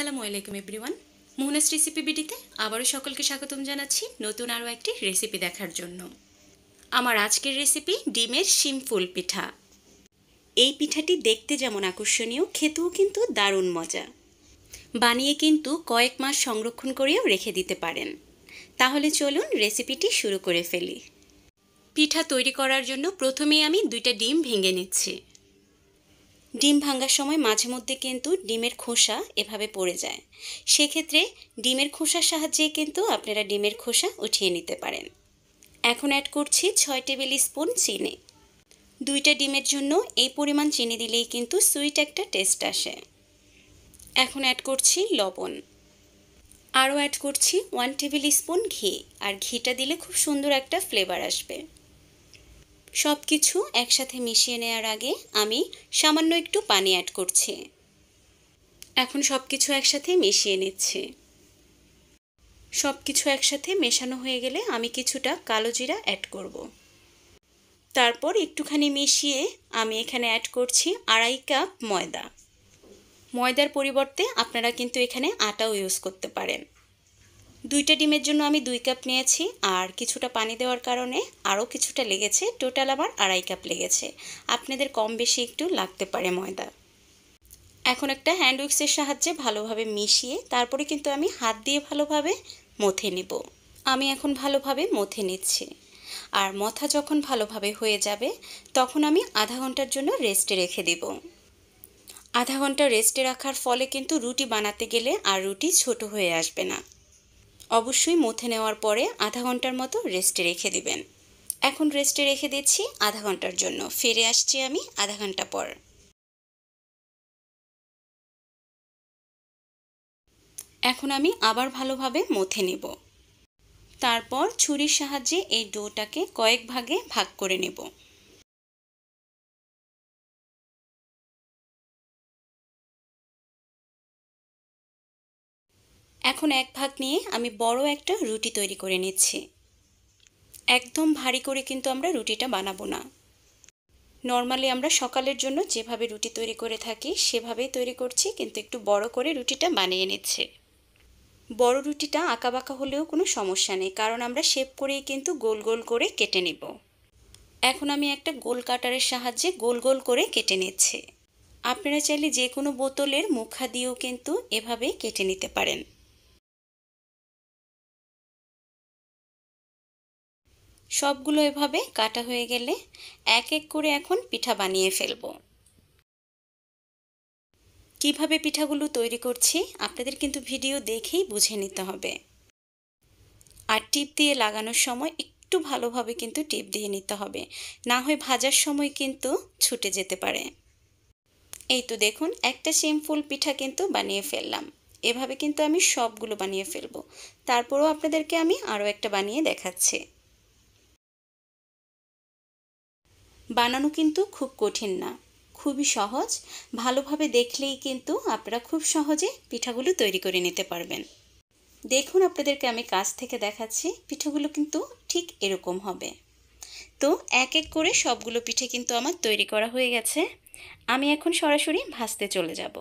আসসালামু আলাইকুম everyone মোহনাস recipe বিডিতে আবারও সকলকে স্বাগতম জানাচ্ছি নতুন আরও একটি রেসিপি দেখার জন্য আমার আজকের রেসিপি ডিমের শিম ফুল পিঠা এই পিঠাটি দেখতে যেমন আকর্ষণীয় খেতেও কিন্তু দারুণ মজা বানিয়ে কিন্তু কয়েক মাস সংরক্ষণ করেও রেখে দিতে পারেন তাহলে চলুন রেসিপিটি শুরু করে ফেলি পিঠা তৈরি করার জন্য প্রথমেই আমি দুইটা ডিম ভেঙে নিচ্ছি ডিম ভাঙার সময় মাঝে মধ্যে কিন্তু ডিমের খোসা এভাবে পড়ে যায় সেক্ষেত্রে ডিমের খোসার সাহায্যে কিন্তু আপনারা ডিমের খোসা উঠিয়ে নিতে পারেন এখন অ্যাড করছি ছয় টেবিল স্পুন চিনি দুইটা ডিমের জন্য এই পরিমাণ চিনি দিলেই কিন্তু সুইট একটা টেস্ট আসে এখন অ্যাড করছি লবণ আরও অ্যাড করছি ওয়ান টেবিল স্পুন ঘি আর ঘিটা দিলে খুব সুন্দর একটা ফ্লেভার আসবে সব কিছু একসাথে মিশিয়ে নেওয়ার আগে আমি সামান্য একটু পানি অ্যাড করছি এখন সব কিছু একসাথে মিশিয়ে নিচ্ছি সব কিছু একসাথে মেশানো হয়ে গেলে আমি কিছুটা কালো জিরা অ্যাড করব। তারপর একটুখানি মিশিয়ে আমি এখানে অ্যাড করছি আড়াই কাপ ময়দা ময়দার পরিবর্তে আপনারা কিন্তু এখানে আটাও ইউজ করতে পারেন দুইটা ডিমের জন্য আমি দুই কাপ নিয়েছি আর কিছুটা পানি দেওয়ার কারণে আরও কিছুটা লেগেছে টোটাল আমার আড়াই কাপ লেগেছে আপনাদের কম বেশি একটু লাগতে পারে ময়দা এখন একটা হ্যান্ড উইক্সের সাহায্যে ভালোভাবে মিশিয়ে তারপরে কিন্তু আমি হাত দিয়ে ভালোভাবে মথে নেব আমি এখন ভালোভাবে মথে নিচ্ছি আর মথা যখন ভালোভাবে হয়ে যাবে তখন আমি আধা ঘন্টার জন্য রেস্টে রেখে দেব আধা ঘন্টা রেস্টে রাখার ফলে কিন্তু রুটি বানাতে গেলে আর রুটি ছোট হয়ে আসবে না অবশ্যই মথে নেওয়ার পরে আধা ঘন্টার মতো রেস্টে রেখে দিবেন এখন রেস্টে রেখে দিচ্ছি আধা ঘন্টার জন্য ফিরে আসছি আমি আধা ঘন্টা পর এখন আমি আবার ভালোভাবে মথে নেব তারপর ছুরির সাহায্যে এই ডোটাকে কয়েক ভাগে ভাগ করে নেব এখন এক ভাগ নিয়ে আমি বড় একটা রুটি তৈরি করে নিচ্ছি একদম ভারী করে কিন্তু আমরা রুটিটা বানাবো না নর্মালি আমরা সকালের জন্য যেভাবে রুটি তৈরি করে থাকি সেভাবেই তৈরি করছি কিন্তু একটু বড় করে রুটিটা বানিয়ে নিচ্ছে বড় রুটিটা আঁকাবাঁকা হলেও কোনো সমস্যা নেই কারণ আমরা শেপ করেই কিন্তু গোল গোল করে কেটে নেব এখন আমি একটা গোল কাটারের সাহায্যে গোল গোল করে কেটে নিচ্ছে আপনারা চাইলে যে কোনো বোতলের মুখা দিয়েও কিন্তু এভাবে কেটে নিতে পারেন সবগুলো এভাবে কাটা হয়ে গেলে এক এক করে এখন পিঠা বানিয়ে ফেলব কিভাবে পিঠাগুলো তৈরি করছি আপনাদের কিন্তু ভিডিও দেখেই বুঝে নিতে হবে আর টিপ দিয়ে লাগানোর সময় একটু ভালোভাবে কিন্তু টিপ দিয়ে নিতে হবে না হয় ভাজার সময় কিন্তু ছুটে যেতে পারে এই তো দেখুন একটা সিম্পল পিঠা কিন্তু বানিয়ে ফেললাম এভাবে কিন্তু আমি সবগুলো বানিয়ে ফেলবো তারপরও আপনাদেরকে আমি আরও একটা বানিয়ে দেখাচ্ছি বানানো কিন্তু খুব কঠিন না খুবই সহজ ভালোভাবে দেখলেই কিন্তু আপনারা খুব সহজে পিঠাগুলো তৈরি করে নিতে পারবেন দেখুন আপনাদেরকে আমি কাছ থেকে দেখাচ্ছি পিঠাগুলো কিন্তু ঠিক এরকম হবে তো এক এক করে সবগুলো পিঠে কিন্তু আমার তৈরি করা হয়ে গেছে আমি এখন সরাসরি ভাজতে চলে যাব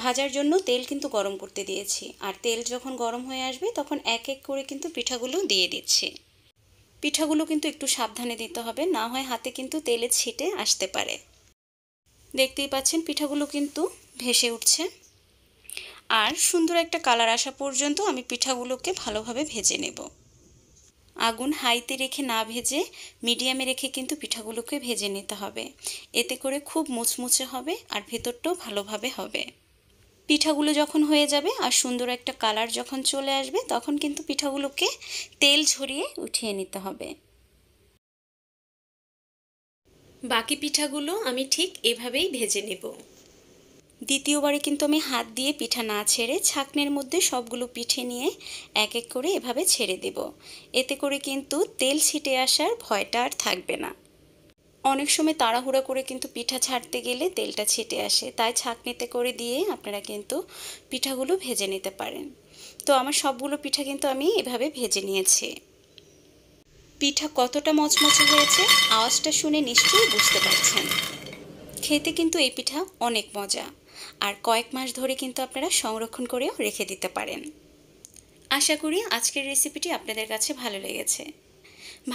ভাজার জন্য তেল কিন্তু গরম করতে দিয়েছি আর তেল যখন গরম হয়ে আসবে তখন এক এক করে কিন্তু পিঠাগুলো দিয়ে দিচ্ছি পিঠাগুলো কিন্তু একটু সাবধানে দিতে হবে না হয় হাতে কিন্তু তেলে ছিটে আসতে পারে দেখতেই পাচ্ছেন পিঠাগুলো কিন্তু ভেসে উঠছে আর সুন্দর একটা কালার আসা পর্যন্ত আমি পিঠাগুলোকে ভালোভাবে ভেজে নেব আগুন হাইতে রেখে না ভেজে মিডিয়ামে রেখে কিন্তু পিঠাগুলোকে ভেজে নিতে হবে এতে করে খুব মুচমুচে হবে আর ভেতরটাও ভালোভাবে হবে পিঠাগুলো যখন হয়ে যাবে আর সুন্দর একটা কালার যখন চলে আসবে তখন কিন্তু পিঠাগুলোকে তেল ঝরিয়ে উঠিয়ে নিতে হবে বাকি পিঠাগুলো আমি ঠিক এভাবেই ভেজে নেব দ্বিতীয়বারে কিন্তু আমি হাত দিয়ে পিঠা না ছেড়ে ছাকনের মধ্যে সবগুলো পিঠে নিয়ে এক এক করে এভাবে ছেড়ে দেব এতে করে কিন্তু তেল ছিটে আসার ভয়টা আর থাকবে না অনেক সময় তাড়াহুড়া করে কিন্তু পিঠা ছাড়তে গেলে তেলটা ছিটে আসে তাই ছাঁকনিতে করে দিয়ে আপনারা কিন্তু পিঠাগুলো ভেজে নিতে পারেন তো আমার সবগুলো পিঠা কিন্তু আমি এভাবে ভেজে নিয়েছি পিঠা কতটা মচমচে হয়েছে আওয়াজটা শুনে নিশ্চয়ই বুঝতে পারছেন খেতে কিন্তু এই পিঠা অনেক মজা আর কয়েক মাস ধরে কিন্তু আপনারা সংরক্ষণ করেও রেখে দিতে পারেন আশা করি আজকের রেসিপিটি আপনাদের কাছে ভালো লেগেছে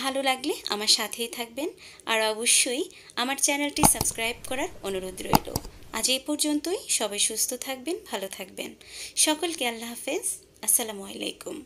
ভালো লাগলে আমার সাথেই থাকবেন আর অবশ্যই আমার চ্যানেলটি সাবস্ক্রাইব করার অনুরোধ রইল আজ এই পর্যন্তই সবাই সুস্থ থাকবেন ভালো থাকবেন সকলকে আল্লাহ হাফেজ আসসালামু আলাইকুম